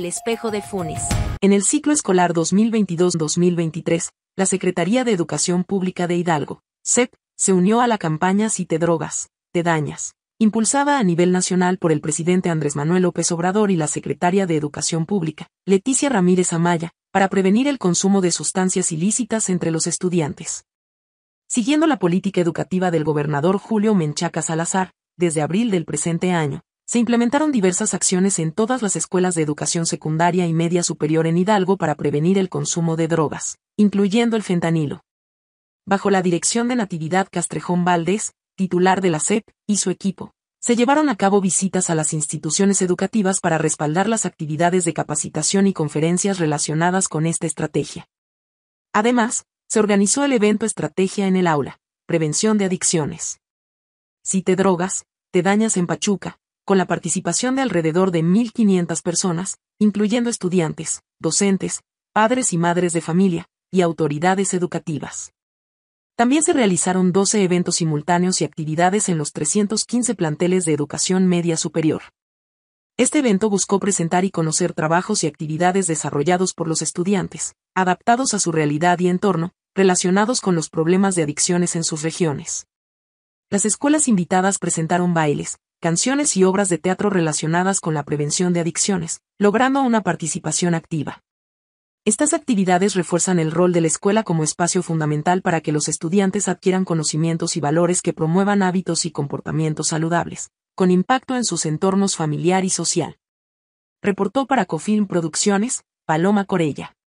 El espejo de Funes. En el ciclo escolar 2022-2023, la Secretaría de Educación Pública de Hidalgo, SEP, se unió a la campaña Si te drogas, te dañas, impulsada a nivel nacional por el presidente Andrés Manuel López Obrador y la secretaria de Educación Pública, Leticia Ramírez Amaya, para prevenir el consumo de sustancias ilícitas entre los estudiantes. Siguiendo la política educativa del gobernador Julio Menchaca Salazar, desde abril del presente año, se implementaron diversas acciones en todas las escuelas de educación secundaria y media superior en Hidalgo para prevenir el consumo de drogas, incluyendo el fentanilo. Bajo la dirección de Natividad Castrejón Valdés, titular de la SEP, y su equipo, se llevaron a cabo visitas a las instituciones educativas para respaldar las actividades de capacitación y conferencias relacionadas con esta estrategia. Además, se organizó el evento Estrategia en el Aula, Prevención de Adicciones. Si te drogas, te dañas en Pachuca, con la participación de alrededor de 1.500 personas, incluyendo estudiantes, docentes, padres y madres de familia, y autoridades educativas. También se realizaron 12 eventos simultáneos y actividades en los 315 planteles de educación media superior. Este evento buscó presentar y conocer trabajos y actividades desarrollados por los estudiantes, adaptados a su realidad y entorno, relacionados con los problemas de adicciones en sus regiones. Las escuelas invitadas presentaron bailes, canciones y obras de teatro relacionadas con la prevención de adicciones, logrando una participación activa. Estas actividades refuerzan el rol de la escuela como espacio fundamental para que los estudiantes adquieran conocimientos y valores que promuevan hábitos y comportamientos saludables, con impacto en sus entornos familiar y social. Reportó para Cofilm Producciones, Paloma Corella.